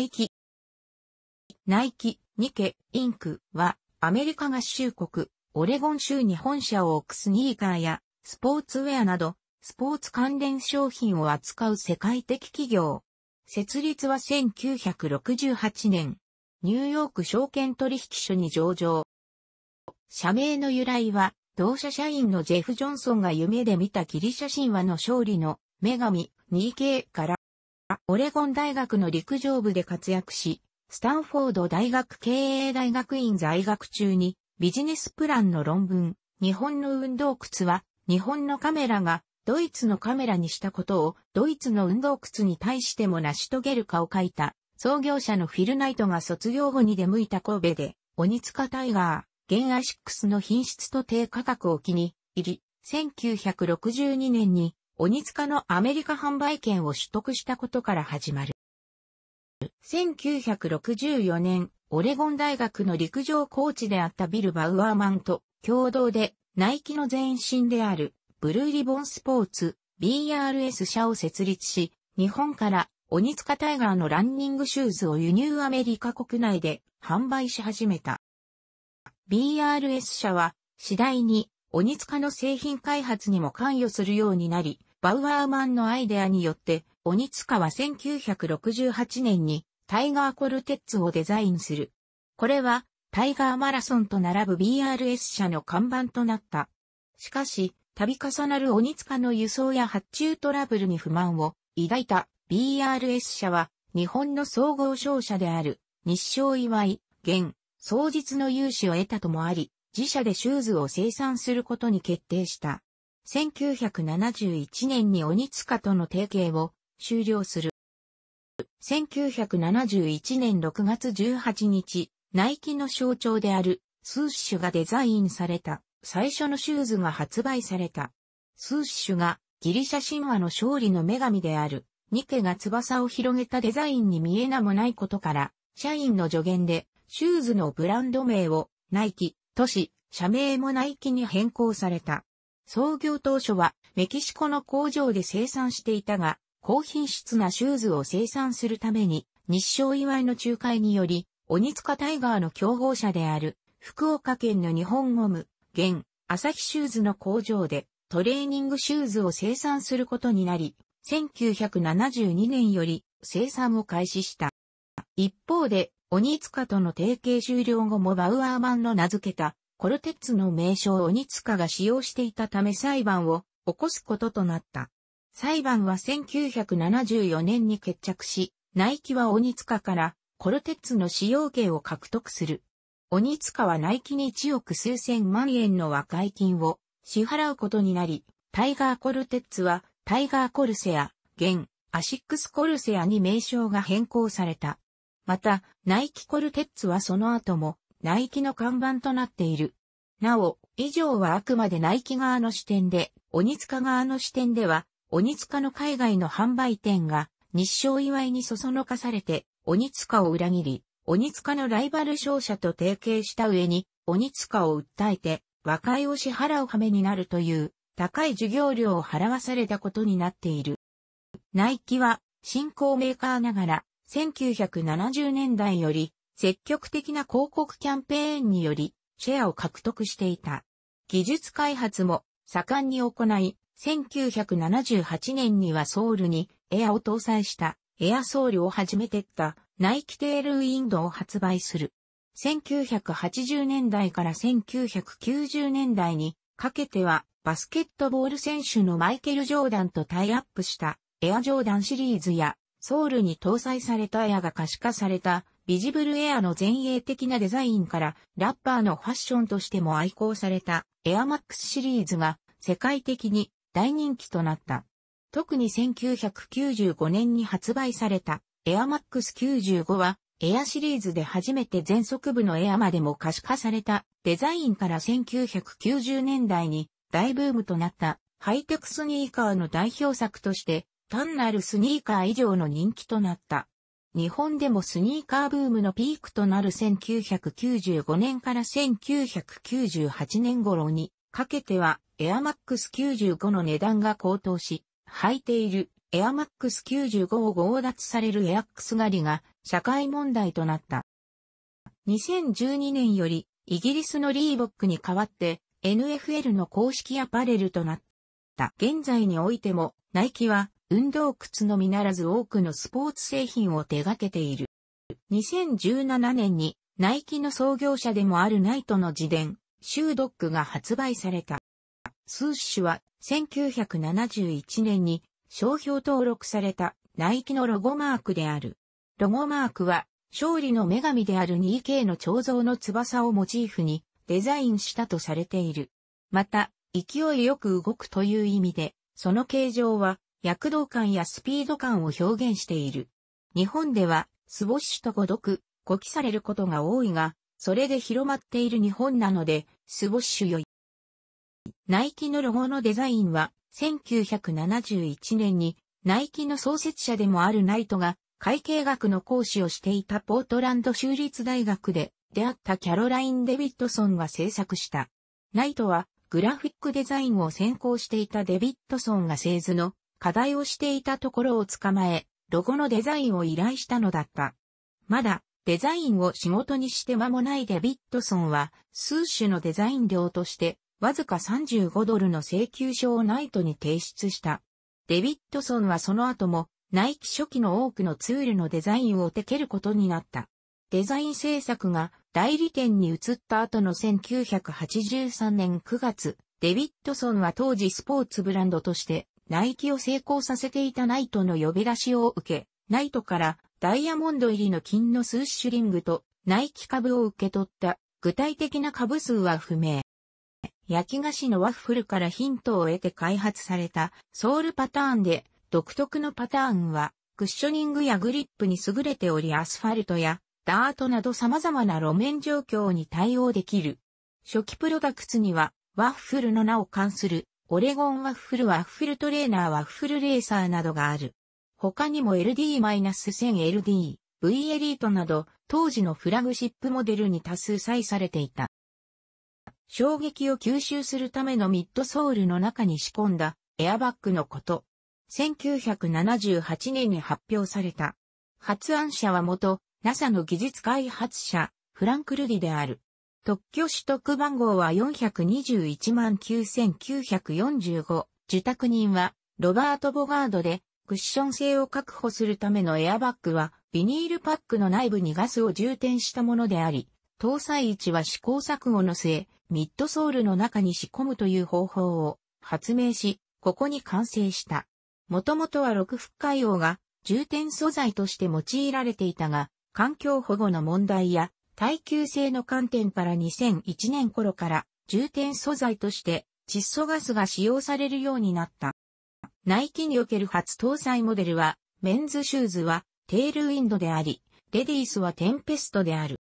イキ。ナイキ、ニケ、インクは、アメリカ合衆国、オレゴン州に本社を置くスニーカーや、スポーツウェアなど、スポーツ関連商品を扱う世界的企業。設立は1968年、ニューヨーク証券取引所に上場。社名の由来は、同社社員のジェフ・ジョンソンが夢で見たギリシャ神話の勝利の女神ニーケーからオレゴン大学の陸上部で活躍し、スタンフォード大学経営大学院在学中にビジネスプランの論文、日本の運動靴は日本のカメラがドイツのカメラにしたことをドイツの運動靴に対しても成し遂げるかを書いた創業者のフィルナイトが卒業後に出向いた神戸で鬼塚タイガー、ンアシックスの品質と低価格を気に入り、1962年に鬼塚のアメリカ販売権を取得したことから始まる。1964年、オレゴン大学の陸上コーチであったビル・バウアーマンと共同で、ナイキの前身である、ブルーリボンスポーツ、BRS 社を設立し、日本から鬼塚タイガーのランニングシューズを輸入アメリカ国内で販売し始めた。BRS 社は次第に鬼塚の製品開発にも関与するようになり、バウアーマンのアイデアによって、鬼塚は1968年にタイガーコルテッツをデザインする。これはタイガーマラソンと並ぶ BRS 社の看板となった。しかし、度重なる鬼塚の輸送や発注トラブルに不満を抱いた BRS 社は日本の総合商社である日照祝い、現、創日の融資を得たともあり、自社でシューズを生産することに決定した。1971年に鬼塚との提携を終了する。1971年6月18日、ナイキの象徴であるスーシュがデザインされた最初のシューズが発売された。スーシュがギリシャ神話の勝利の女神であるニケが翼を広げたデザインに見えなもないことから社員の助言でシューズのブランド名をナイキ、都市、社名もナイキに変更された。創業当初はメキシコの工場で生産していたが、高品質なシューズを生産するために、日照祝いの仲介により、鬼塚タイガーの競合者である、福岡県の日本ゴム、現、朝日シューズの工場で、トレーニングシューズを生産することになり、1972年より生産を開始した。一方で、鬼塚との提携終了後もバウアーマンの名付けたコルテッツの名称を鬼塚が使用していたため裁判を起こすこととなった。裁判は1974年に決着し、ナイキは鬼塚からコルテッツの使用権を獲得する。鬼塚はナイキに1億数千万円の和解金を支払うことになり、タイガーコルテッツはタイガーコルセア、現、アシックスコルセアに名称が変更された。また、ナイキコルテッツはその後もナイキの看板となっている。なお、以上はあくまでナイキ側の視点で、鬼塚側の視点では、鬼塚の海外の販売店が日照祝いにそそのかされて、鬼塚を裏切り、鬼塚のライバル商社と提携した上に、鬼塚を訴えて、和解を支払う羽目になるという、高い授業料を払わされたことになっている。ナイキは、新興メーカーながら、1970年代より、積極的な広告キャンペーンにより、シェアを獲得していた。技術開発も盛んに行い、1978年にはソウルにエアを搭載したエアソウルを始めてったナイキテールウィンドを発売する。1980年代から1990年代にかけてはバスケットボール選手のマイケル・ジョーダンとタイアップしたエアジョーダンシリーズやソウルに搭載されたエアが可視化されたビジブルエアの前衛的なデザインからラッパーのファッションとしても愛好されたエアマックスシリーズが世界的に大人気となった。特に1995年に発売されたエアマックス95はエアシリーズで初めて全速部のエアまでも可視化されたデザインから1990年代に大ブームとなったハイテクスニーカーの代表作として単なるスニーカー以上の人気となった。日本でもスニーカーブームのピークとなる1995年から1998年頃にかけてはエアマックス95の値段が高騰し、履いているエアマックス95を強奪されるエアックス狩りが社会問題となった。2012年よりイギリスのリーボックに代わって NFL の公式アパレルとなった。現在においてもナイキは運動靴のみならず多くのスポーツ製品を手掛けている。2017年にナイキの創業者でもあるナイトの自伝、シュードックが発売された。スーシュは1971年に商標登録されたナイキのロゴマークである。ロゴマークは勝利の女神である 2K の彫像の翼をモチーフにデザインしたとされている。また、勢いよく動くという意味で、その形状は躍動感やスピード感を表現している。日本では、スボッシュと誤読、誤記されることが多いが、それで広まっている日本なので、スボッシュよい。ナイキのロゴのデザインは、1971年に、ナイキの創設者でもあるナイトが、会計学の講師をしていたポートランド州立大学で出会ったキャロライン・デビッドソンが制作した。ナイトはグラフィックデザインを専攻していたデビッドソンが製図の課題をしていたところを捕まえ、ロゴのデザインを依頼したのだった。まだ、デザインを仕事にして間もないデビッドソンは、数種のデザイン料として、わずか35ドルの請求書をナイトに提出した。デビッドソンはその後も、ナイキ初期の多くのツールのデザインを手けることになった。デザイン制作が代理店に移った後の1983年9月、デビッドソンは当時スポーツブランドとしてナイキを成功させていたナイトの呼び出しを受け、ナイトからダイヤモンド入りの金の数種リングとナイキ株を受け取った。具体的な株数は不明。焼き菓子のワッフルからヒントを得て開発されたソールパターンで独特のパターンはクッショニングやグリップに優れておりアスファルトやダートなど様々な路面状況に対応できる。初期プロダクツにはワッフルの名を冠するオレゴンワッフルワッフルトレーナーワッフルレーサーなどがある。他にも LD-1000LD、V エリートなど、当時のフラグシップモデルに多数採されていた。衝撃を吸収するためのミッドソールの中に仕込んだエアバッグのこと。1978年に発表された。発案者は元、NASA の技術開発者、フランク・ルディである。特許取得番号は4219945、受託人はロバート・ボガードで、クッション性を確保するためのエアバッグは、ビニールパックの内部にガスを充填したものであり、搭載位置は試行錯誤の末、ミッドソールの中に仕込むという方法を発明し、ここに完成した。もともとは六福海王が充填素材として用いられていたが、環境保護の問題や耐久性の観点から2001年頃から重点素材として窒素ガスが使用されるようになった。ナイキにおける初搭載モデルは、メンズシューズはテールウィンドであり、レディースはテンペストである。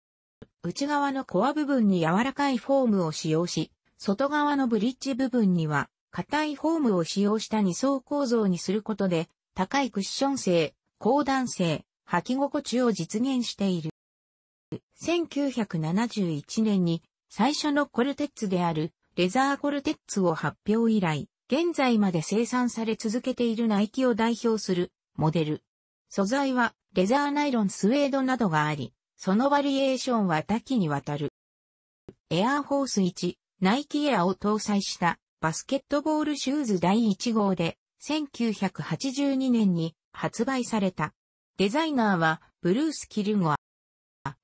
内側のコア部分に柔らかいフォームを使用し、外側のブリッジ部分には硬いフォームを使用した2層構造にすることで、高いクッション性、高弾性、履き心地を実現している。1971年に最初のコルテッツであるレザーコルテッツを発表以来、現在まで生産され続けているナイキを代表するモデル。素材はレザーナイロンスウェードなどがあり、そのバリエーションは多岐にわたる。エアーフォース1、ナイキエアを搭載したバスケットボールシューズ第1号で1982年に発売された。デザイナーはブルース・キルゴア。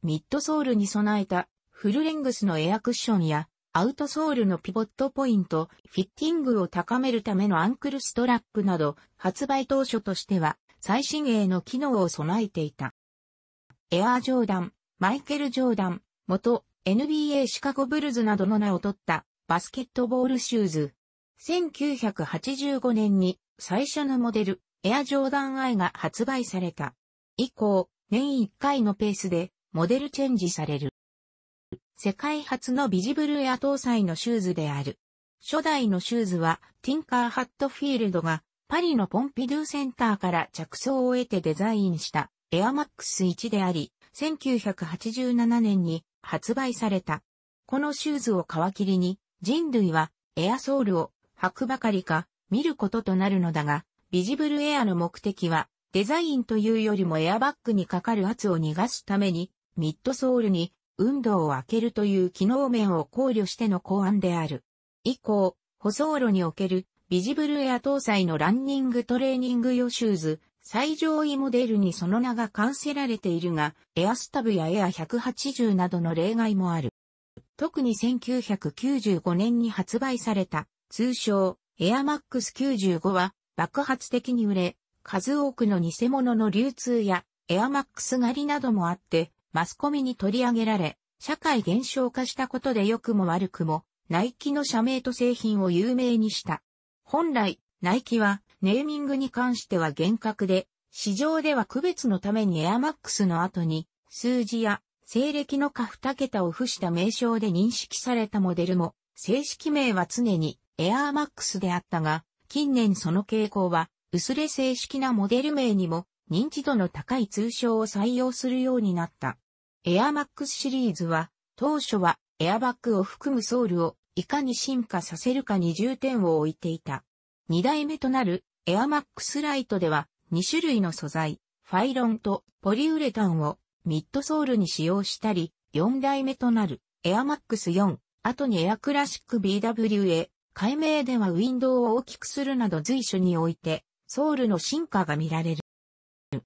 ミッドソールに備えたフルレングスのエアクッションやアウトソールのピボットポイント、フィッティングを高めるためのアンクルストラップなど発売当初としては最新鋭の機能を備えていた。エアー・ジョーダン、マイケル・ジョーダン、元 NBA シカゴブルズなどの名を取ったバスケットボールシューズ。1985年に最初のモデル、エアジョーダンアイが発売された。以降、年1回のペースでモデルチェンジされる。世界初のビジブルエア搭載のシューズである。初代のシューズは、ティンカー・ハットフィールドが、パリのポンピドゥセンターから着想を得てデザインした、エアマックス1であり、1987年に発売された。このシューズを皮切りに、人類は、エアソールを履くばかりか、見ることとなるのだが、ビジブルエアの目的は、デザインというよりもエアバッグにかかる圧を逃がすために、ミッドソールに運動を開けるという機能面を考慮しての考案である。以降、舗装路におけるビジブルエア搭載のランニングトレーニング用シューズ、最上位モデルにその名が冠せられているが、エアスタブやエア180などの例外もある。特に1995年に発売された、通称、エアマックス95は、爆発的に売れ、数多くの偽物の流通や、エアマックス狩りなどもあって、マスコミに取り上げられ、社会現象化したことで良くも悪くも、ナイキの社名と製品を有名にした。本来、ナイキはネーミングに関しては厳格で、市場では区別のためにエアマックスの後に、数字や西暦の下2桁を付した名称で認識されたモデルも、正式名は常にエアーマックスであったが、近年その傾向は、薄れ正式なモデル名にも認知度の高い通称を採用するようになった。エアマックスシリーズは、当初はエアバッグを含むソールをいかに進化させるかに重点を置いていた。2代目となるエアマックスライトでは2種類の素材、ファイロンとポリウレタンをミッドソールに使用したり、4代目となるエアマックス4、後にエアクラシック BW へ、解明ではウィンドウを大きくするなど随所において、ソールの進化が見られる。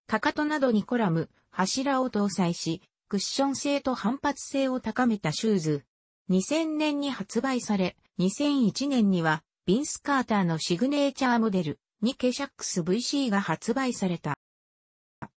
かかとなどにコラム、柱を搭載し、クッション性と反発性を高めたシューズ。2000年に発売され、2001年には、ビンスカーターのシグネーチャーモデル、ニケシャックス VC が発売された。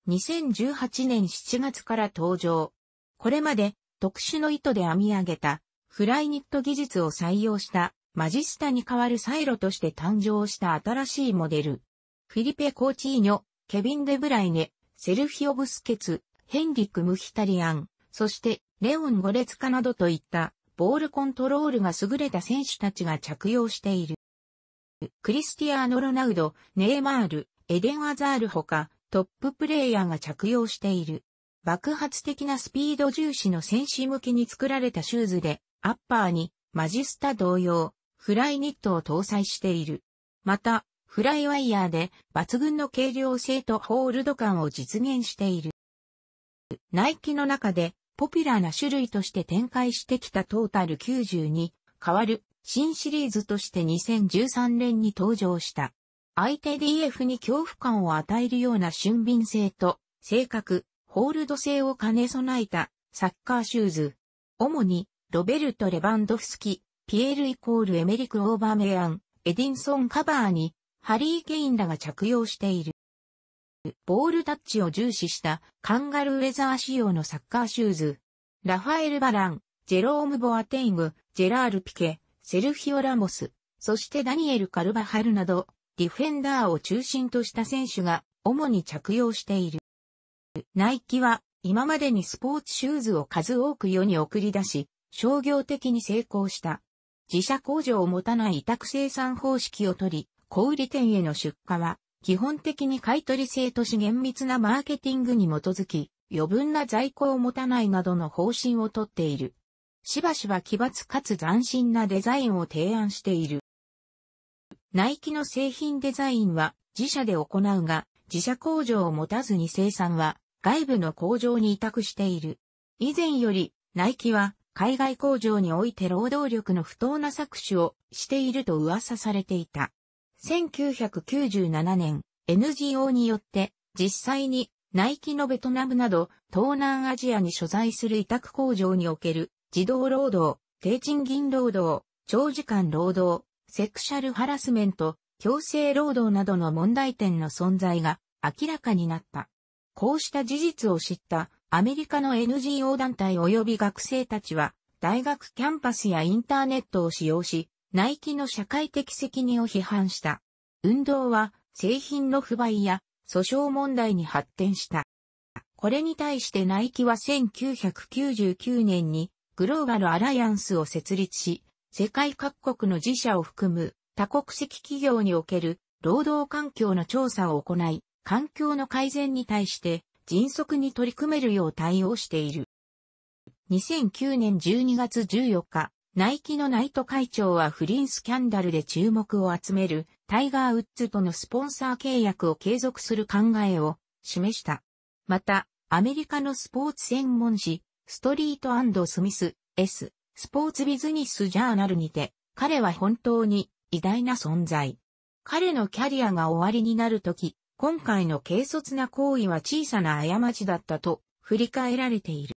2018年7月から登場。これまで、特殊の糸で編み上げた、フライニット技術を採用した、マジスタに代わるサイロとして誕生した新しいモデル。フィリペ・コーチーニョ、ケビン・デブライネ、セルフィオ・ブスケツ、ヘンリック・ムヒタリアン、そしてレオン・ゴレツカなどといったボールコントロールが優れた選手たちが着用している。クリスティアーノ・ロナウド、ネイマール、エデン・アザールほかトッププレイヤーが着用している。爆発的なスピード重視の選手向きに作られたシューズで、アッパーにマジスタ同様、フライニットを搭載している。また、フライワイヤーで抜群の軽量性とホールド感を実現している。ナイキの中でポピュラーな種類として展開してきたトータル90に変わる新シリーズとして2013年に登場した。相手 DF に恐怖感を与えるような俊敏性と性格、ホールド性を兼ね備えたサッカーシューズ。主にロベルト・レバンドフスキ、ピエールイコールエメリク・オーバーメアン、エディンソン・カバーに、ハリー・ケインらが着用している。ボールタッチを重視したカンガルーレザー仕様のサッカーシューズ。ラファエル・バラン、ジェローム・ボアテイング、ジェラール・ピケ、セルヒオ・ラモス、そしてダニエル・カルバハルなど、ディフェンダーを中心とした選手が主に着用している。ナイキは今までにスポーツシューズを数多く世に送り出し、商業的に成功した。自社工場を持たない委託生産方式を取り、小売店への出荷は基本的に買取制とし厳密なマーケティングに基づき、余分な在庫を持たないなどの方針をとっている。しばしば奇抜かつ斬新なデザインを提案している。ナイキの製品デザインは自社で行うが、自社工場を持たずに生産は外部の工場に委託している。以前より、ナイキは海外工場において労働力の不当な搾取をしていると噂されていた。1997年、NGO によって実際にナイキのベトナムなど東南アジアに所在する委託工場における児童労働、低賃金労働、長時間労働、セクシャルハラスメント、強制労働などの問題点の存在が明らかになった。こうした事実を知ったアメリカの NGO 団体及び学生たちは大学キャンパスやインターネットを使用しナイキの社会的責任を批判した。運動は製品の不買や訴訟問題に発展した。これに対してナイキは1999年にグローバルアライアンスを設立し、世界各国の自社を含む多国籍企業における労働環境の調査を行い、環境の改善に対して迅速に取り組めるよう対応している。2009年12月14日、ナイキのナイト会長は不倫スキャンダルで注目を集めるタイガー・ウッズとのスポンサー契約を継続する考えを示した。また、アメリカのスポーツ専門誌、ストリートスミス、S、スポーツビジネスジャーナルにて、彼は本当に偉大な存在。彼のキャリアが終わりになるとき、今回の軽率な行為は小さな過ちだったと振り返られている。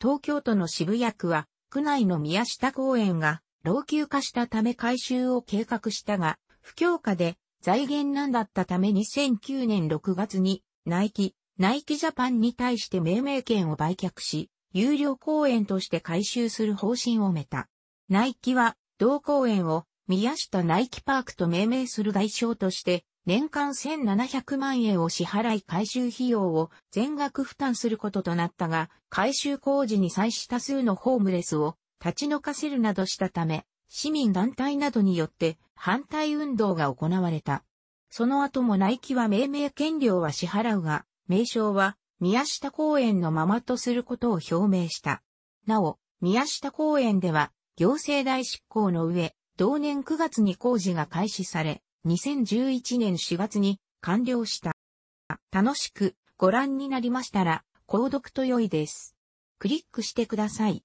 東京都の渋谷区は区内の宮下公園が老朽化したため改修を計画したが、不況下で財源難だったため2009年6月にナイキ、ナイキジャパンに対して命名権を売却し、有料公園として改修する方針をめた。ナイキは同公園を宮下ナイキパークと命名する代償として年間1700万円を支払い改修費用を全額負担することとなったが、改修工事に際し多数のホームレスを立ち退かせるなどしたため、市民団体などによって反対運動が行われた。その後もナイキは命名権料は支払うが、名称は宮下公園のままとすることを表明した。なお、宮下公園では行政代執行の上、同年9月に工事が開始され、2011年4月に完了した。楽しくご覧になりましたら、購読と良いです。クリックしてください。